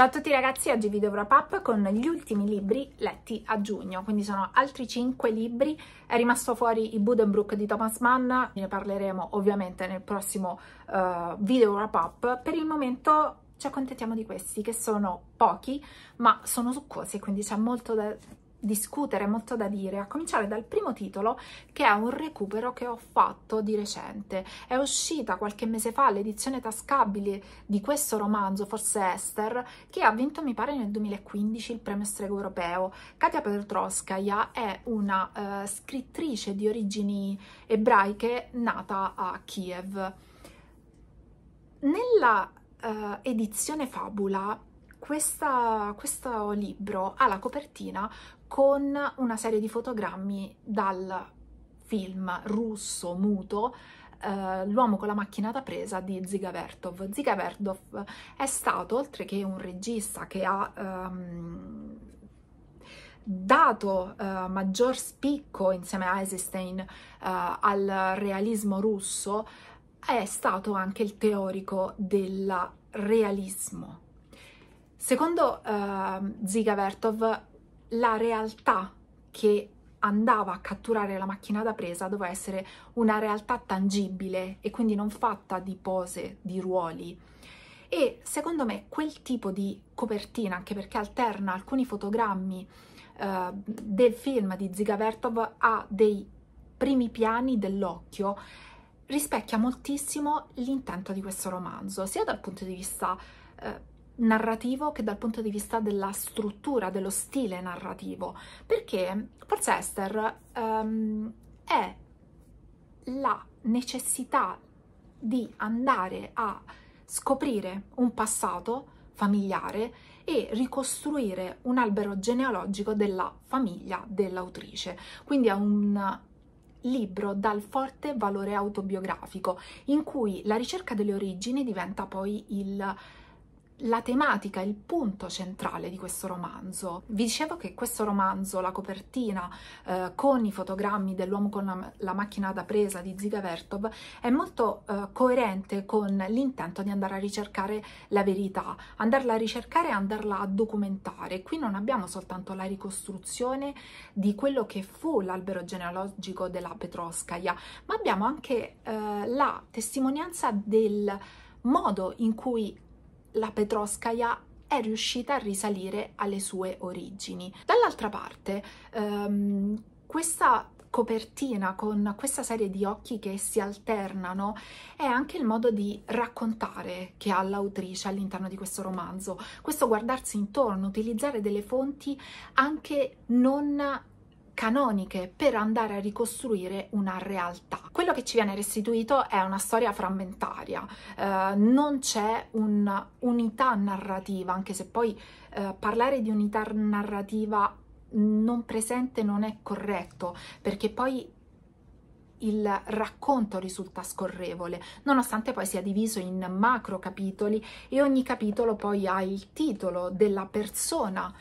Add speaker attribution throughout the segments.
Speaker 1: Ciao a tutti ragazzi, oggi vi do wrap up con gli ultimi libri letti a giugno, quindi sono altri 5 libri, è rimasto fuori i Buddenbrook di Thomas Mann, ne parleremo ovviamente nel prossimo uh, video wrap up, per il momento ci accontentiamo di questi che sono pochi ma sono succosi quindi c'è molto da discutere, molto da dire, a cominciare dal primo titolo che è un recupero che ho fatto di recente. È uscita qualche mese fa l'edizione tascabile di questo romanzo, forse Esther, che ha vinto mi pare nel 2015 il premio strego europeo. Katia Petroskaya è una uh, scrittrice di origini ebraiche nata a Kiev. Nella uh, edizione Fabula questa, questo libro ha la copertina con una serie di fotogrammi dal film russo muto eh, l'uomo con la macchina da presa di Zigavertov. Zigavertov è stato, oltre che un regista che ha um, dato uh, maggior spicco insieme a Eisenstein uh, al realismo russo, è stato anche il teorico del realismo. Secondo ehm, Zigavertov, la realtà che andava a catturare la macchina da presa doveva essere una realtà tangibile e quindi non fatta di pose, di ruoli. E secondo me quel tipo di copertina, anche perché alterna alcuni fotogrammi eh, del film di Zigavertov a dei primi piani dell'occhio, rispecchia moltissimo l'intento di questo romanzo, sia dal punto di vista eh, narrativo che dal punto di vista della struttura, dello stile narrativo, perché Forza Esther um, ehm, è la necessità di andare a scoprire un passato familiare e ricostruire un albero genealogico della famiglia dell'autrice. Quindi è un libro dal forte valore autobiografico in cui la ricerca delle origini diventa poi il la tematica, il punto centrale di questo romanzo. Vi dicevo che questo romanzo, la copertina eh, con i fotogrammi dell'uomo con la, la, macchina da presa di Ziga Vertov è molto eh, coerente con l'intento di andare a ricercare la verità, andarla a ricercare e andarla a documentare. Qui non abbiamo soltanto la ricostruzione di quello che fu l'albero genealogico della Petroskaya, ma abbiamo anche eh, la testimonianza del modo in cui la Petroscaia è riuscita a risalire alle sue origini. Dall'altra parte, ehm, questa copertina con questa serie di occhi che si alternano è anche il modo di raccontare che ha l'autrice all'interno di questo romanzo questo guardarsi intorno utilizzare delle fonti anche non canoniche per andare a ricostruire una realtà. Quello che ci viene restituito è una storia frammentaria, eh, non c'è un'unità narrativa, anche se poi eh, parlare di unità narrativa non presente non è corretto, perché poi il racconto risulta scorrevole, nonostante poi sia diviso in macro capitoli e ogni capitolo poi ha il titolo della persona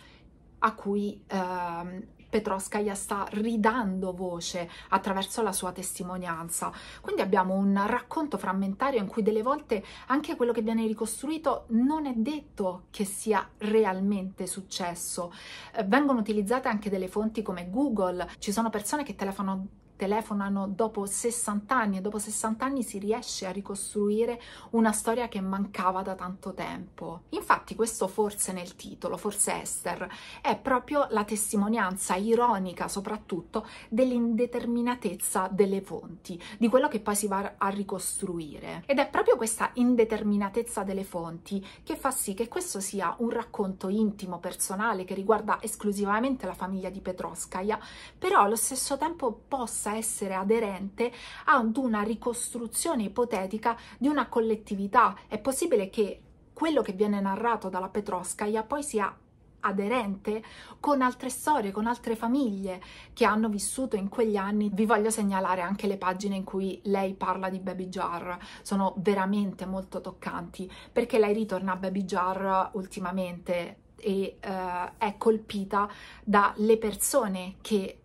Speaker 1: a cui eh, Petroskaya sta ridando voce attraverso la sua testimonianza. Quindi abbiamo un racconto frammentario in cui delle volte anche quello che viene ricostruito non è detto che sia realmente successo. Eh, vengono utilizzate anche delle fonti come Google, ci sono persone che telefonano telefonano dopo 60 anni e dopo 60 anni si riesce a ricostruire una storia che mancava da tanto tempo. Infatti questo forse nel titolo, forse Esther, è proprio la testimonianza ironica soprattutto dell'indeterminatezza delle fonti, di quello che poi si va a ricostruire. Ed è proprio questa indeterminatezza delle fonti che fa sì che questo sia un racconto intimo, personale, che riguarda esclusivamente la famiglia di Petroskaya, però allo stesso tempo possa possa essere aderente ad una ricostruzione ipotetica di una collettività. È possibile che quello che viene narrato dalla Petroskaya poi sia aderente con altre storie, con altre famiglie che hanno vissuto in quegli anni. Vi voglio segnalare anche le pagine in cui lei parla di Baby Jar, sono veramente molto toccanti perché lei ritorna a Baby Jar ultimamente e uh, è colpita dalle persone che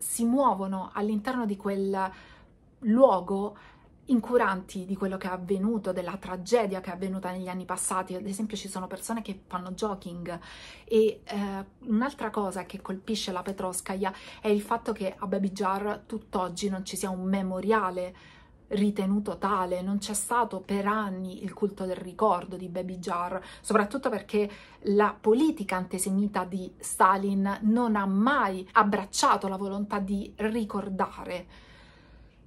Speaker 1: si muovono all'interno di quel luogo incuranti di quello che è avvenuto, della tragedia che è avvenuta negli anni passati. Ad esempio ci sono persone che fanno jogging e eh, un'altra cosa che colpisce la Petroskaya è il fatto che a Baby Jar tutt'oggi non ci sia un memoriale ritenuto tale, non c'è stato per anni il culto del ricordo di Baby Jar, soprattutto perché la politica antisemita di Stalin non ha mai abbracciato la volontà di ricordare.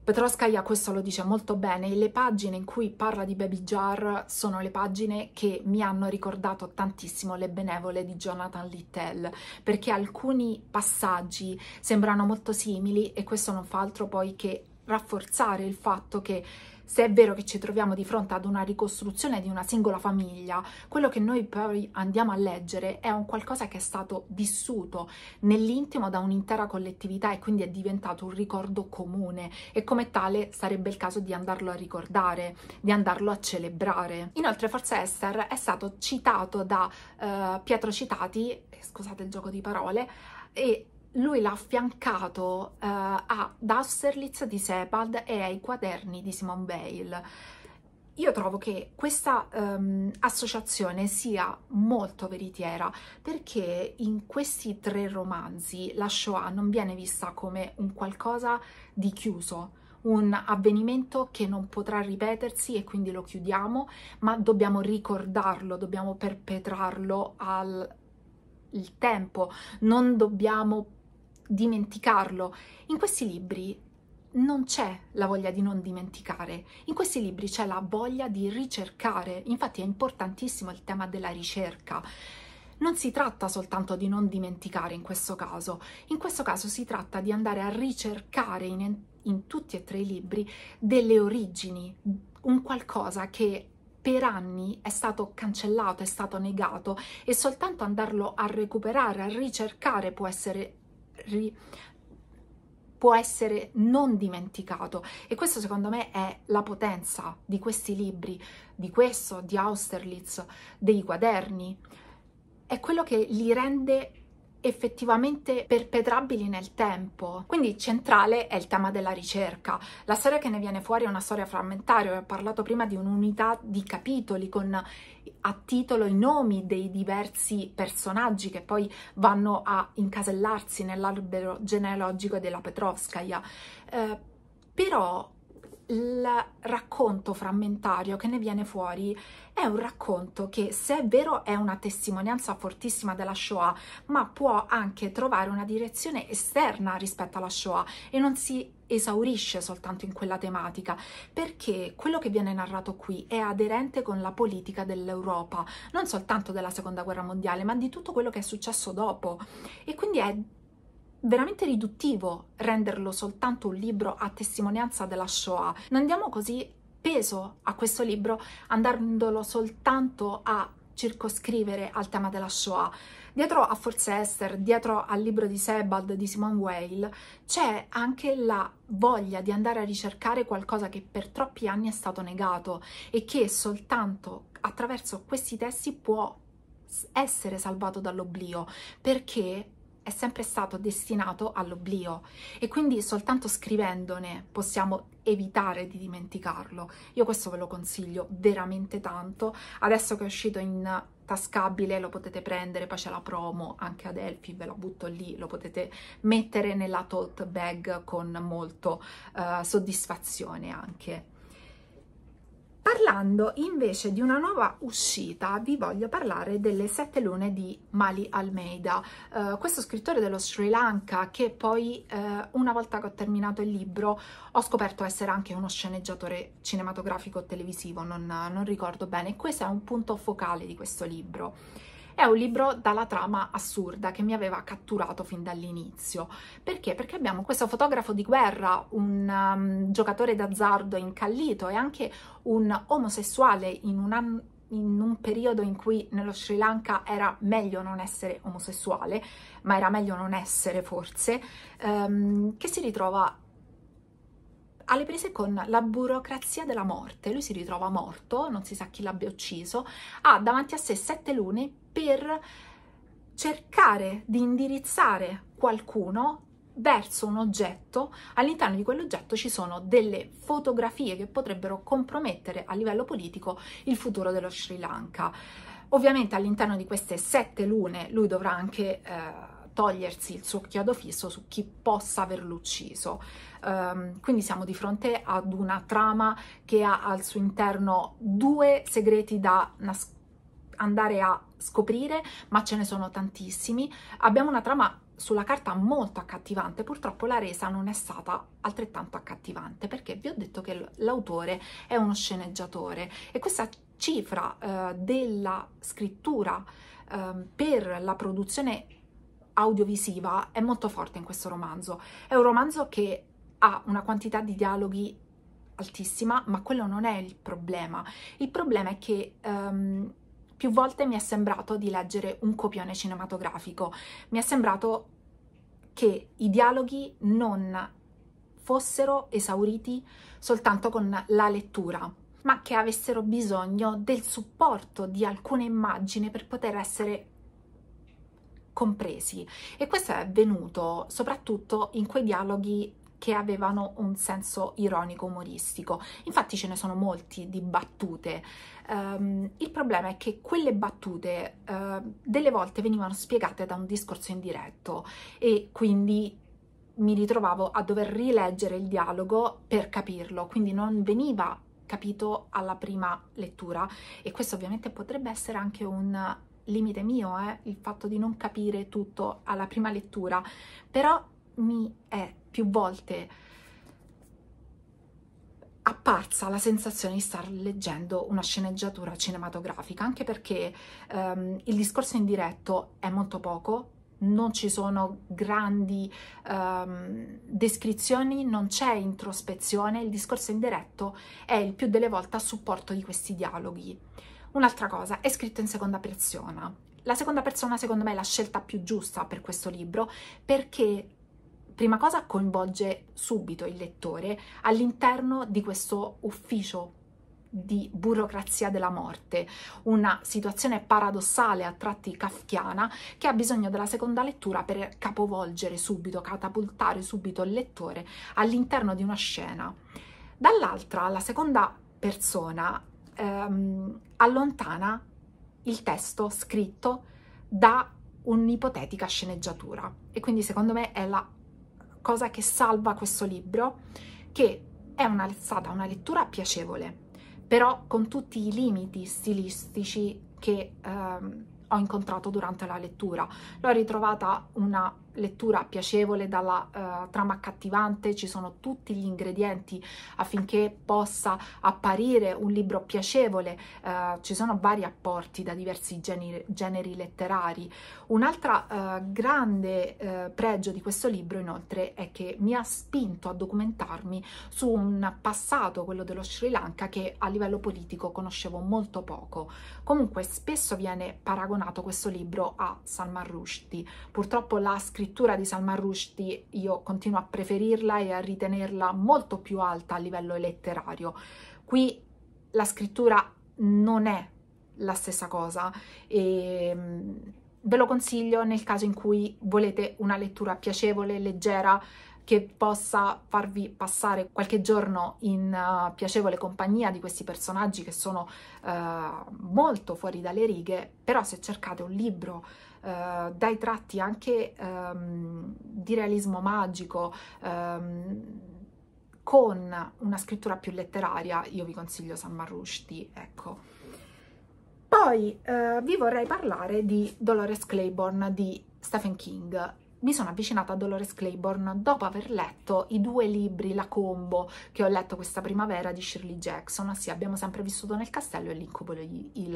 Speaker 1: Petroskaya questo lo dice molto bene e le pagine in cui parla di Baby Jar sono le pagine che mi hanno ricordato tantissimo le benevole di Jonathan Littell perché alcuni passaggi sembrano molto simili e questo non fa altro poi che rafforzare il fatto che se è vero che ci troviamo di fronte ad una ricostruzione di una singola famiglia, quello che noi poi andiamo a leggere è un qualcosa che è stato vissuto nell'intimo da un'intera collettività e quindi è diventato un ricordo comune e come tale sarebbe il caso di andarlo a ricordare, di andarlo a celebrare. Inoltre forse Esther è stato citato da uh, Pietro Citati, scusate il gioco di parole, e lui l'ha affiancato eh, ad Austerlitz di Sepad e ai quaderni di Simone Bale. Io trovo che questa um, associazione sia molto veritiera perché in questi tre romanzi la Shoah non viene vista come un qualcosa di chiuso, un avvenimento che non potrà ripetersi e quindi lo chiudiamo, ma dobbiamo ricordarlo, dobbiamo perpetrarlo al tempo, non dobbiamo dimenticarlo. In questi libri non c'è la voglia di non dimenticare, in questi libri c'è la voglia di ricercare, infatti è importantissimo il tema della ricerca. Non si tratta soltanto di non dimenticare in questo caso, in questo caso si tratta di andare a ricercare in, in tutti e tre i libri delle origini, un qualcosa che per anni è stato cancellato, è stato negato e soltanto andarlo a recuperare, a ricercare può essere ri- può essere non dimenticato e questo secondo me è la potenza di questi libri, di questo, di Austerlitz, dei quaderni, è quello che li rende effettivamente perpetrabili nel tempo. Quindi centrale è il tema della ricerca. La storia che ne viene fuori è una storia frammentaria, ho parlato prima di un'unità di capitoli con a titolo i nomi dei diversi personaggi che poi vanno a incasellarsi nell'albero genealogico della Petrovskaya. Eh, però il racconto frammentario che ne viene fuori è un racconto che, se è vero, è una testimonianza fortissima della Shoah, ma può anche trovare una direzione esterna rispetto alla Shoah e non si esaurisce soltanto in quella tematica, perché quello che viene narrato qui è aderente con la politica dell'Europa, non soltanto della Seconda Guerra Mondiale, ma di tutto quello che è successo dopo. E quindi è veramente riduttivo renderlo soltanto un libro a testimonianza della Shoah. Non diamo così peso a questo libro andandolo soltanto a circoscrivere al tema della Shoah. Dietro a Forza Esther, dietro al libro di Sebald di Simone Weil, c'è anche la voglia di andare a ricercare qualcosa che per troppi anni è stato negato e che soltanto attraverso questi testi può essere salvato dall'oblio, perché è sempre stato destinato all'oblio e quindi soltanto scrivendone possiamo evitare di dimenticarlo. Io questo ve lo consiglio veramente tanto. Adesso che è uscito in tascabile lo potete prendere, poi c'è la promo anche ad Elfi, ve la butto lì, lo potete mettere nella tote bag con molto uh, soddisfazione anche. Parlando invece di una nuova uscita, vi voglio parlare delle sette lune di Mali Almeida, uh, questo scrittore dello Sri Lanka che poi uh, una volta che ho terminato il libro ho scoperto essere anche uno sceneggiatore cinematografico o televisivo, non, non ricordo bene, questo è un punto focale di questo libro. È un libro dalla trama assurda che mi aveva catturato fin dall'inizio. Perché? Perché abbiamo questo fotografo di guerra, un um, giocatore d'azzardo incallito e anche un omosessuale in un anno in un periodo in cui nello Sri Lanka era meglio non essere omosessuale, ma era meglio non essere forse, um, che si ritrova alle prese con la burocrazia della morte. Lui si ritrova morto, non si sa chi l'abbia ucciso, ha davanti a sé sette lune per cercare di indirizzare qualcuno verso un oggetto, all'interno di quell'oggetto ci sono delle fotografie che potrebbero compromettere a livello politico il futuro dello Sri Lanka. Ovviamente all'interno di queste sette lune lui dovrà anche eh, togliersi il suo chiodo fisso su chi possa averlo ucciso. Um, quindi siamo di fronte ad una trama che ha al suo interno due segreti da nascondere andare a scoprire, ma ce ne sono tantissimi. Abbiamo una trama sulla carta molto accattivante, purtroppo la resa non è stata altrettanto accattivante perché vi ho detto che l'autore è uno sceneggiatore e questa cifra eh, della scrittura eh, per la produzione audiovisiva è molto forte in questo romanzo. È un romanzo che ha una quantità di dialoghi altissima, ma quello non è il problema. Il problema è che... Um, più volte mi è sembrato di leggere un copione cinematografico, mi è sembrato che i dialoghi non fossero esauriti soltanto con la lettura, ma che avessero bisogno del supporto di alcune immagini per poter essere compresi. E questo è avvenuto soprattutto in quei dialoghi che avevano un senso ironico umoristico. Infatti ce ne sono molti di battute. Um, il problema è che quelle battute uh, delle volte venivano spiegate da un discorso indiretto e quindi mi ritrovavo a dover rileggere il dialogo per capirlo, quindi non veniva capito alla prima lettura e questo ovviamente potrebbe essere anche un limite mio, eh? il fatto di non capire tutto alla prima lettura, però mi è più volte apparsa la sensazione di star leggendo una sceneggiatura cinematografica, anche perché um, il discorso in diretto è molto poco, non ci sono grandi um, descrizioni, non c'è introspezione, il discorso in diretto è il più delle volte a supporto di questi dialoghi. Un'altra cosa, è scritto in seconda persona. La seconda persona secondo me è la scelta più giusta per questo libro perché prima cosa coinvolge subito il lettore all'interno di questo ufficio di burocrazia della morte, una situazione paradossale a tratti kafkiana che ha bisogno della seconda lettura per capovolgere subito, catapultare subito il lettore all'interno di una scena. Dall'altra, la seconda persona ehm, allontana il testo scritto da un'ipotetica sceneggiatura e quindi secondo me è la cosa che salva questo libro, che è una, stata una lettura piacevole, però con tutti i limiti stilistici che ehm, ho incontrato durante la lettura. L'ho ritrovata una lettura piacevole dalla uh, trama accattivante, ci sono tutti gli ingredienti affinché possa apparire un libro piacevole, uh, ci sono vari apporti da diversi generi, generi letterari. Un altro uh, eh, grande pregio di questo libro inoltre è che mi ha spinto a documentarmi su un passato, quello dello Sri Lanka, che a livello politico conoscevo molto poco. Comunque spesso viene paragonato questo libro a Salman Rushdie, purtroppo l'ha scritto scrittura di Salman Rushdie io continuo a preferirla e a ritenerla molto più alta a livello letterario. Qui la scrittura non è la stessa cosa e mm, ve lo consiglio nel caso in cui volete una lettura piacevole, leggera, che possa farvi passare qualche giorno in uh, piacevole compagnia di questi personaggi che sono uh, molto fuori dalle righe, però se cercate un libro eh, dai tratti anche ehm, di realismo magico, ehm, con una scrittura più letteraria, io vi consiglio San Rushdie, ecco. Poi eh, vi vorrei parlare di Dolores Claiborne di Stephen King mi sono avvicinata a Dolores Claiborne dopo aver letto i due libri, la combo che ho letto questa primavera di Shirley Jackson, ossia Abbiamo sempre vissuto nel castello e l'incubo di Hill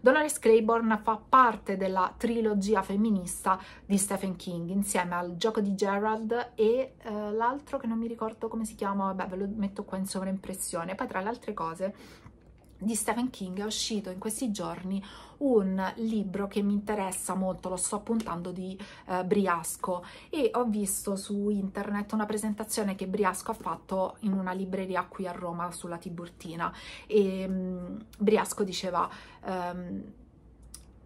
Speaker 1: Dolores Claiborne fa parte della trilogia femminista di Stephen King insieme al gioco di Gerald e eh, l'altro che non mi ricordo come si chiama, vabbè ve lo metto qua in sovraimpressione, poi tra le altre cose di Stephen King è uscito in questi giorni un libro che mi interessa molto, lo sto appuntando di eh, Briasco e ho visto su internet una presentazione che Briasco ha fatto in una libreria qui a Roma sulla Tiburtina e mh, mm, Briasco diceva ehm,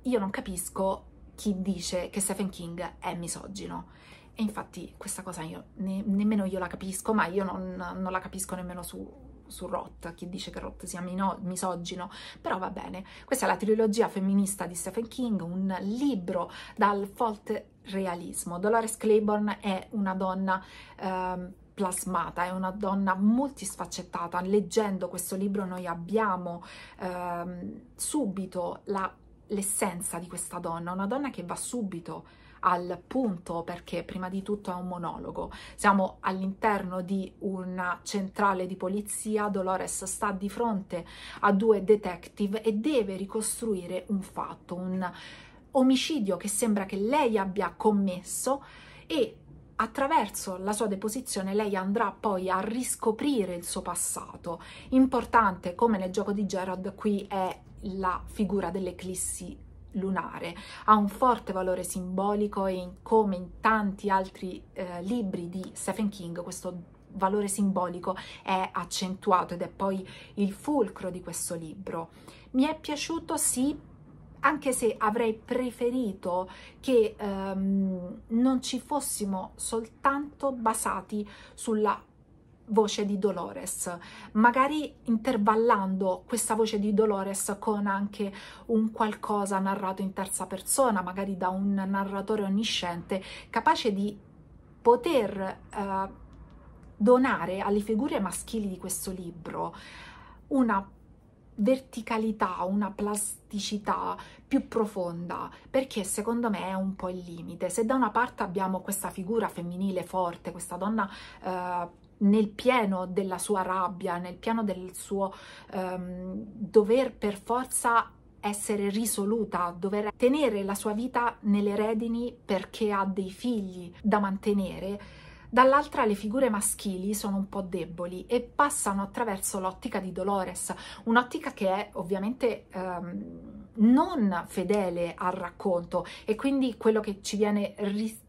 Speaker 1: io non capisco chi dice che Stephen King è misogino e infatti questa cosa io ne nemmeno io la capisco ma io non, non la capisco nemmeno su su Roth, chi dice che Roth sia misogino, però va bene. Questa è la trilogia femminista di Stephen King, un libro dal forte realismo. Dolores Claiborne è una donna... Ehm, plasmata, è una donna multisfaccettata. Leggendo questo libro noi abbiamo ehm, subito la l'essenza di questa donna, una donna che va subito al punto perché prima di tutto è un monologo. Siamo all'interno di una centrale di polizia, Dolores sta di fronte a due detective e deve ricostruire un fatto, un omicidio che sembra che lei abbia commesso e attraverso la sua deposizione lei andrà poi a riscoprire il suo passato. Importante, come nel gioco di Gerard, qui è la figura dell'eclissi lunare, ha un forte valore simbolico e in, come in tanti altri eh, libri di Stephen King questo valore simbolico è accentuato ed è poi il fulcro di questo libro. Mi è piaciuto sì, anche se avrei preferito che um, non ci fossimo soltanto basati sulla voce di Dolores, magari intervallando questa voce di Dolores con anche un qualcosa narrato in terza persona, magari da un narratore onnisciente, capace di poter eh, donare alle figure maschili di questo libro una verticalità, una plasticità più profonda, perché secondo me è un po' il limite. Se da una parte abbiamo questa figura femminile forte, questa donna eh, nel pieno della sua rabbia, nel pieno del suo um, dover per forza essere risoluta, dover tenere la sua vita nelle redini perché ha dei figli da mantenere, dall'altra le figure maschili sono un po' deboli e passano attraverso l'ottica di Dolores, un'ottica che è ovviamente ehm, non fedele al racconto e quindi quello che ci viene ris-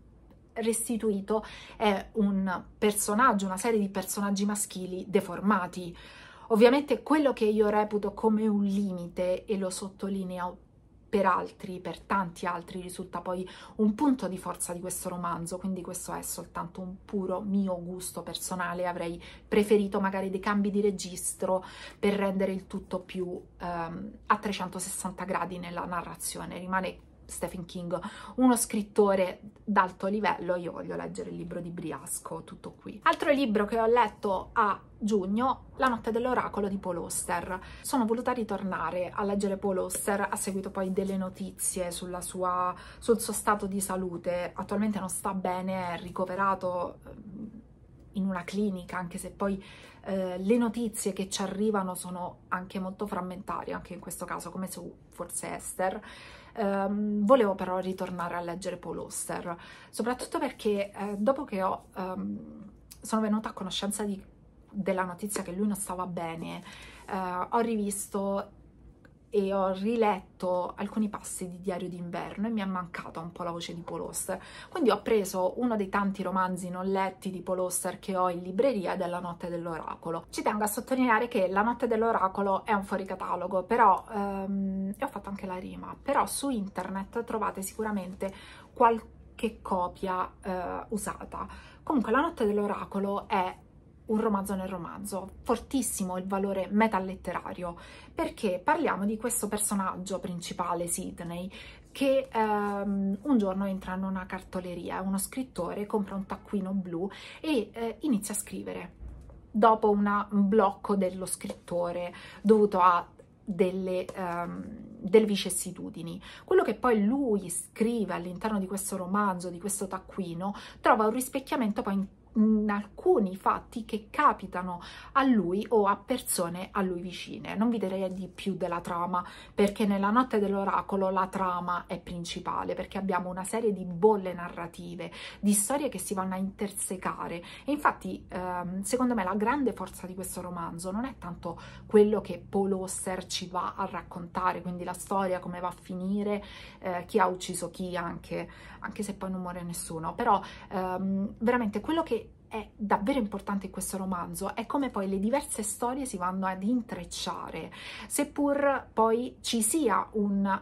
Speaker 1: restituito è un personaggio, una serie di personaggi maschili deformati. Ovviamente quello che io reputo come un limite, e lo sottolineo per altri, per tanti altri, risulta poi un punto di forza di questo romanzo, quindi questo è soltanto un puro mio gusto personale, avrei preferito magari dei cambi di registro per rendere il tutto più um, a 360 gradi nella narrazione, rimane Stephen King, uno scrittore d'alto livello, io voglio leggere il libro di Briasco, tutto qui. Altro libro che ho letto a giugno, La notte dell'oracolo di Paul Oster. Sono voluta ritornare a leggere Paul Oster a seguito poi delle notizie sulla sua, sul suo stato di salute. Attualmente non sta bene, è ricoverato in una clinica, anche se poi eh, le notizie che ci arrivano sono anche molto frammentarie, anche in questo caso, come su forse Esther. Um, volevo però ritornare a leggere Paul Oster, soprattutto perché eh, dopo che ho, um, sono venuta a conoscenza di, della notizia che lui non stava bene, eh, ho rivisto e ho riletto alcuni passi di Diario d'inverno e mi è mancata un po' la voce di Paul Auster. Quindi ho preso uno dei tanti romanzi non letti di Paul Auster che ho in libreria della Notte dell'Oracolo. Ci tengo a sottolineare che La Notte dell'Oracolo è un fuoricatalogo, però ehm, e ho fatto anche la rima, però su internet trovate sicuramente qualche copia eh, usata. Comunque La Notte dell'Oracolo è un romanzo nel romanzo. Fortissimo il valore metaletterario, perché parliamo di questo personaggio principale, Sidney, che ehm, un giorno entra in una cartoleria, uno scrittore compra un taccuino blu e eh, inizia a scrivere. Dopo un blocco dello scrittore dovuto a delle, um, delle, vicissitudini. Quello che poi lui scrive all'interno di questo romanzo, di questo taccuino, trova un rispecchiamento poi in in alcuni fatti che capitano a lui o a persone a lui vicine. Non vi direi di più della trama perché nella notte dell'oracolo la trama è principale perché abbiamo una serie di bolle narrative, di storie che si vanno a intersecare e infatti ehm, secondo me la grande forza di questo romanzo non è tanto quello che Paul Oster ci va a raccontare, quindi la storia come va a finire, eh, chi ha ucciso chi anche, anche se poi non muore nessuno, però ehm, veramente quello che è davvero importante in questo romanzo è come poi le diverse storie si vanno ad intrecciare, seppur poi ci sia un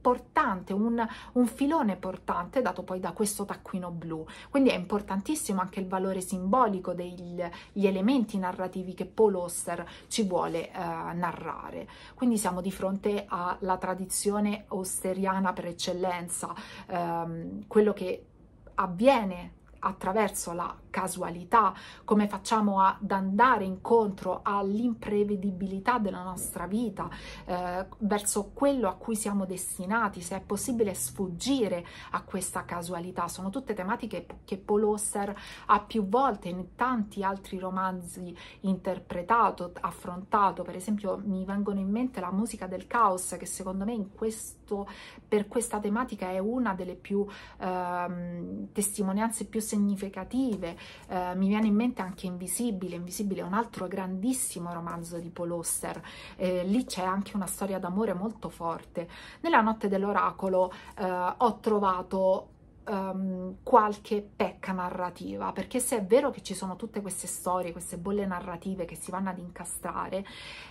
Speaker 1: portante, un, un filone portante dato poi da questo taccuino blu. Quindi è importantissimo anche il valore simbolico degli elementi narrativi che Paul Oster ci vuole eh, narrare. Quindi siamo di fronte alla tradizione osteriana per eccellenza, ehm, quello che avviene attraverso la casualità, come facciamo ad andare incontro all'imprevedibilità della nostra vita, eh, verso quello a cui siamo destinati, se è possibile sfuggire a questa casualità. Sono tutte tematiche che Paul Auster ha più volte in tanti altri romanzi interpretato, affrontato, per esempio mi vengono in mente la musica del caos che secondo me questo, per questa tematica è una delle più ehm, testimonianze più sensibili significative. Eh, mi viene in mente anche Invisibile, Invisibile è un altro grandissimo romanzo di Paul Auster, eh, lì c'è anche una storia d'amore molto forte. Nella notte dell'oracolo eh, ho trovato um, qualche pecca narrativa, perché se è vero che ci sono tutte queste storie, queste bolle narrative che si vanno ad incastrare,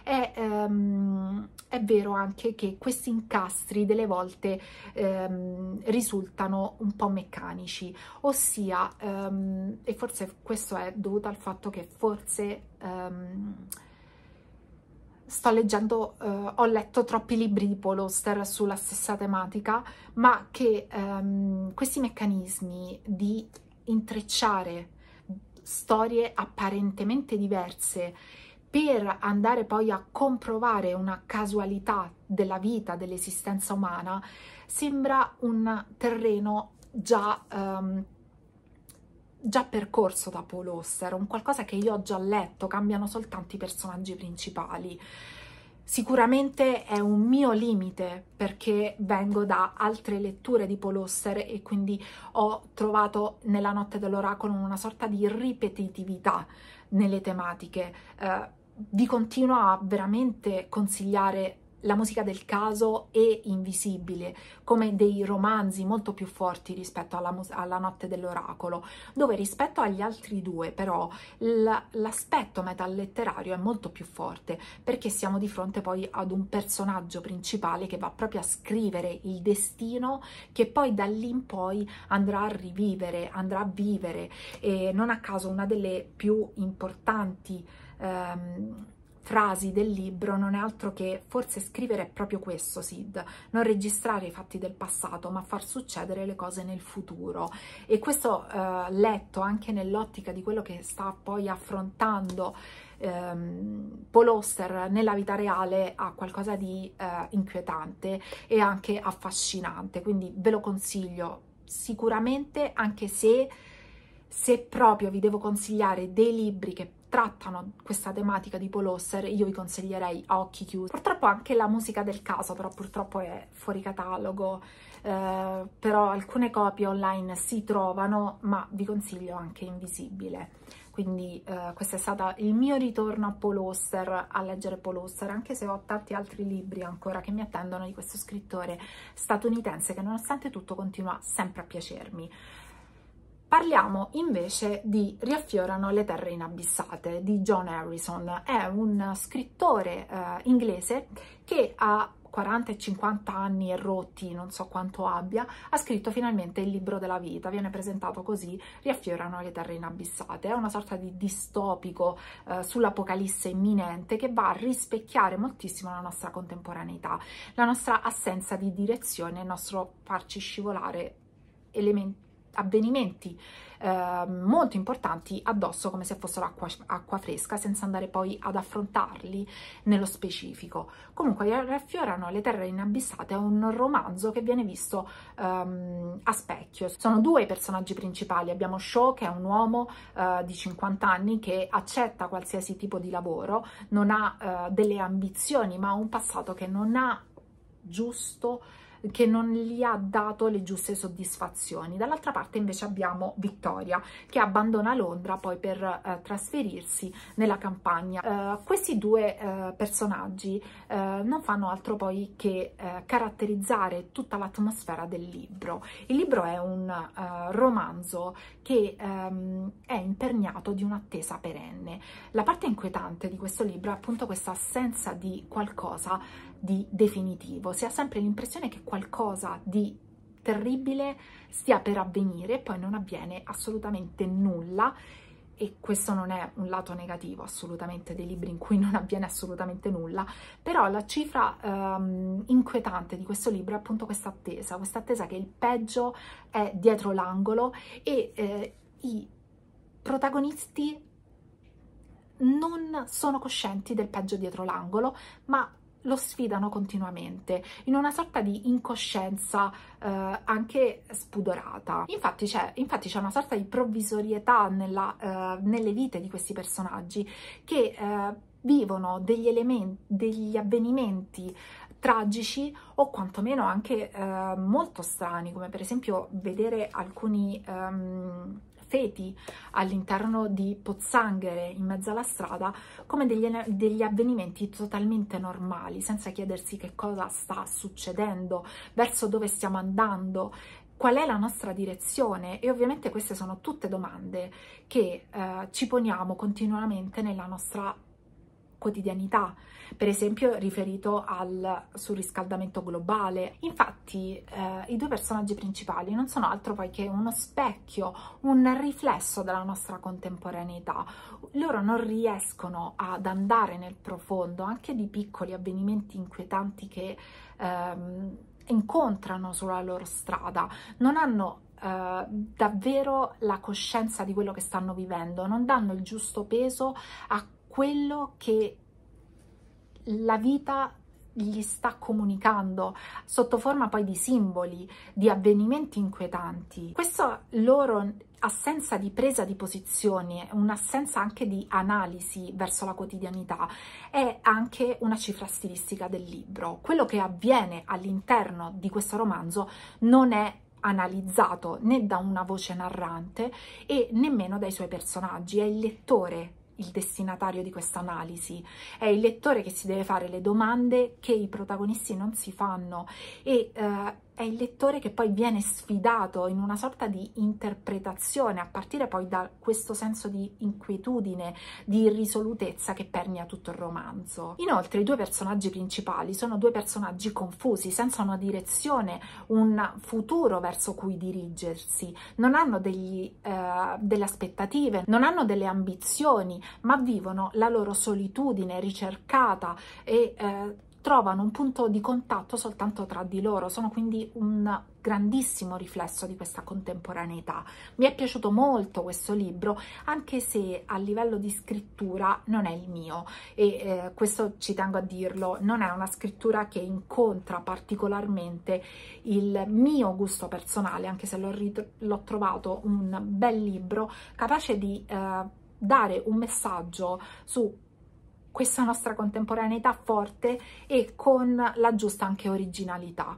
Speaker 1: è, um, è vero anche che questi incastri delle volte um, risultano un po' meccanici, ossia, e forse questo è dovuto al fatto che forse sto leggendo, eh, ho letto troppi libri di Paul Oster sulla stessa tematica, ma che ehm, questi meccanismi di intrecciare storie apparentemente diverse per andare poi a comprovare una casualità della vita, dell'esistenza umana, sembra un terreno già... Ehm, già percorso da Paul Auster, un qualcosa che io ho già letto, cambiano soltanto i personaggi principali. Sicuramente è un mio limite perché vengo da altre letture di Paul Auster e quindi ho trovato nella notte dell'oracolo una sorta di ripetitività nelle tematiche. Eh, vi continuo a veramente consigliare la musica del caso e invisibile, come dei romanzi molto più forti rispetto alla, alla notte dell'oracolo, dove rispetto agli altri due però l'aspetto metalletterario è molto più forte, perché siamo di fronte poi ad un personaggio principale che va proprio a scrivere il destino che poi da lì in poi andrà a rivivere, andrà a vivere e non a caso una delle più importanti ehm, frasi del libro non è altro che forse scrivere proprio questo, Sid, non registrare i fatti del passato ma far succedere le cose nel futuro e questo eh, letto anche nell'ottica di quello che sta poi affrontando ehm, Paul Oster nella vita reale ha qualcosa di eh, inquietante e anche affascinante, quindi ve lo consiglio sicuramente anche se se proprio vi devo consigliare dei libri che trattano questa tematica di Paul Auster, io vi consiglierei a occhi chiusi. Purtroppo anche la musica del caso, però purtroppo è fuori catalogo, eh, però alcune copie online si trovano, ma vi consiglio anche Invisibile. Quindi eh, questo è stato il mio ritorno a Paul Auster, a leggere Paul Auster, anche se ho tanti altri libri ancora che mi attendono di questo scrittore statunitense che nonostante tutto continua sempre a piacermi. Parliamo invece di Riaffiorano le terre inabissate di John Harrison. È un scrittore eh, inglese che ha 40 e 50 anni e rotti, non so quanto abbia, ha scritto finalmente il libro della vita, viene presentato così, riaffiorano le terre inabissate, è una sorta di distopico eh, sull'apocalisse imminente che va a rispecchiare moltissimo la nostra contemporaneità, la nostra assenza di direzione, il nostro farci scivolare elementi avvenimenti eh, molto importanti addosso come se fossero acqua, acqua, fresca senza andare poi ad affrontarli nello specifico. Comunque raffiorano le terre inabissate è un romanzo che viene visto ehm, a specchio. Sono due i personaggi principali, abbiamo Shaw che è un uomo eh, di 50 anni che accetta qualsiasi tipo di lavoro, non ha eh, delle ambizioni ma ha un passato che non ha giusto che non gli ha dato le giuste soddisfazioni. Dall'altra parte invece abbiamo Vittoria che abbandona Londra poi per eh, trasferirsi nella campagna. Eh, questi due eh, personaggi eh, non fanno altro poi che eh, caratterizzare tutta l'atmosfera del libro. Il libro è un eh, romanzo che ehm, è imperniato di un'attesa perenne. La parte inquietante di questo libro è appunto questa assenza di qualcosa di definitivo, si ha sempre l'impressione che qualcosa di terribile stia per avvenire e poi non avviene assolutamente nulla e questo non è un lato negativo assolutamente dei libri in cui non avviene assolutamente nulla, però la cifra ehm, inquietante di questo libro è appunto questa attesa, questa attesa che il peggio è dietro l'angolo e eh, i protagonisti non sono coscienti del peggio dietro l'angolo, ma lo sfidano continuamente in una sorta di incoscienza eh, anche spudorata. Infatti c'è, una sorta di provvisorietà nella, eh, nelle vite di questi personaggi che eh, vivono degli elementi, degli avvenimenti tragici o quantomeno anche eh, molto strani, come per esempio vedere alcuni... Um, seti all'interno di pozzanghere in mezzo alla strada come degli, degli avvenimenti totalmente normali, senza chiedersi che cosa sta succedendo, verso dove stiamo andando, qual è la nostra direzione e ovviamente queste sono tutte domande che eh, ci poniamo continuamente nella nostra quotidianità, per esempio riferito al surriscaldamento globale. Infatti eh, i due personaggi principali non sono altro poi che uno specchio, un riflesso della nostra contemporaneità. Loro non riescono ad andare nel profondo anche di piccoli avvenimenti inquietanti che ehm, incontrano sulla loro strada, non hanno Uh, davvero la coscienza di quello che stanno vivendo, non danno il giusto peso a quello che la vita gli sta comunicando sotto forma poi di simboli, di avvenimenti inquietanti. Questa loro assenza di presa di posizione, un'assenza anche di analisi verso la quotidianità, è anche una cifra stilistica del libro. Quello che avviene all'interno di questo romanzo non è analizzato né da una voce narrante e nemmeno dai suoi personaggi, è il lettore il destinatario di questa analisi, è il lettore che si deve fare le domande che i protagonisti non si fanno e eh, è il lettore che poi viene sfidato in una sorta di interpretazione, a partire poi da questo senso di inquietudine, di irrisolutezza che permea tutto il romanzo. Inoltre i due personaggi principali sono due personaggi confusi, senza una direzione, un futuro verso cui dirigersi, non hanno degli, eh, delle aspettative, non hanno delle ambizioni, ma vivono la loro solitudine ricercata e eh, trovano un punto di contatto soltanto tra di loro, sono quindi un grandissimo riflesso di questa contemporaneità. Mi è piaciuto molto questo libro, anche se a livello di scrittura non è il mio e eh, questo ci tengo a dirlo, non è una scrittura che incontra particolarmente il mio gusto personale, anche se l'ho trovato un bel libro capace di eh, dare un messaggio su questa nostra contemporaneità forte e con la giusta anche originalità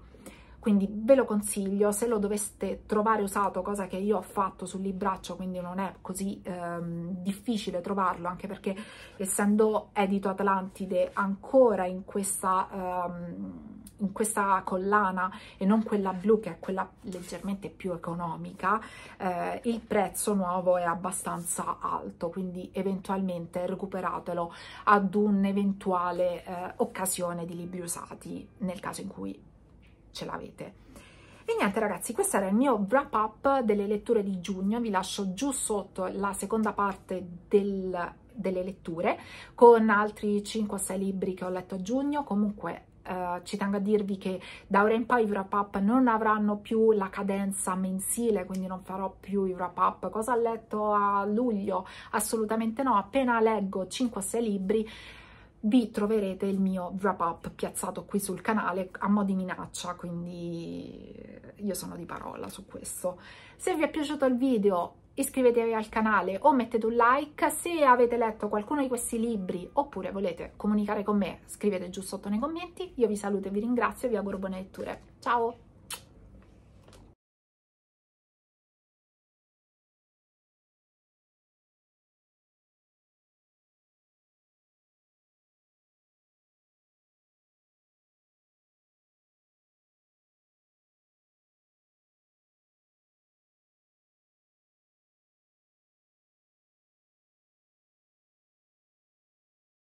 Speaker 1: quindi ve lo consiglio se lo doveste trovare usato cosa che io ho fatto sul libraccio quindi non è così ehm, difficile trovarlo anche perché essendo edito Atlantide ancora in questa, ehm, in questa collana e non quella blu che è quella leggermente più economica eh, il prezzo nuovo è abbastanza alto quindi eventualmente recuperatelo ad un'eventuale eh, occasione di libri usati nel caso in cui ce l'avete. E niente ragazzi, questo era il mio wrap up delle letture di giugno, vi lascio giù sotto la seconda parte del, delle letture con altri 5-6 libri che ho letto a giugno, comunque Uh, ci tengo a dirvi che da ora in poi i wrap up non avranno più la cadenza mensile, quindi non farò più i wrap up. Cosa ho letto a luglio? Assolutamente no, appena leggo 5-6 libri vi troverete il mio wrap up piazzato qui sul canale a mo' di minaccia, quindi eh, io sono di parola su questo. Se vi è piaciuto il video iscrivetevi al canale o mettete un like, se avete letto qualcuno di questi libri oppure volete comunicare con me scrivete giù sotto nei commenti, io vi saluto e vi ringrazio e vi auguro buone letture. Ciao!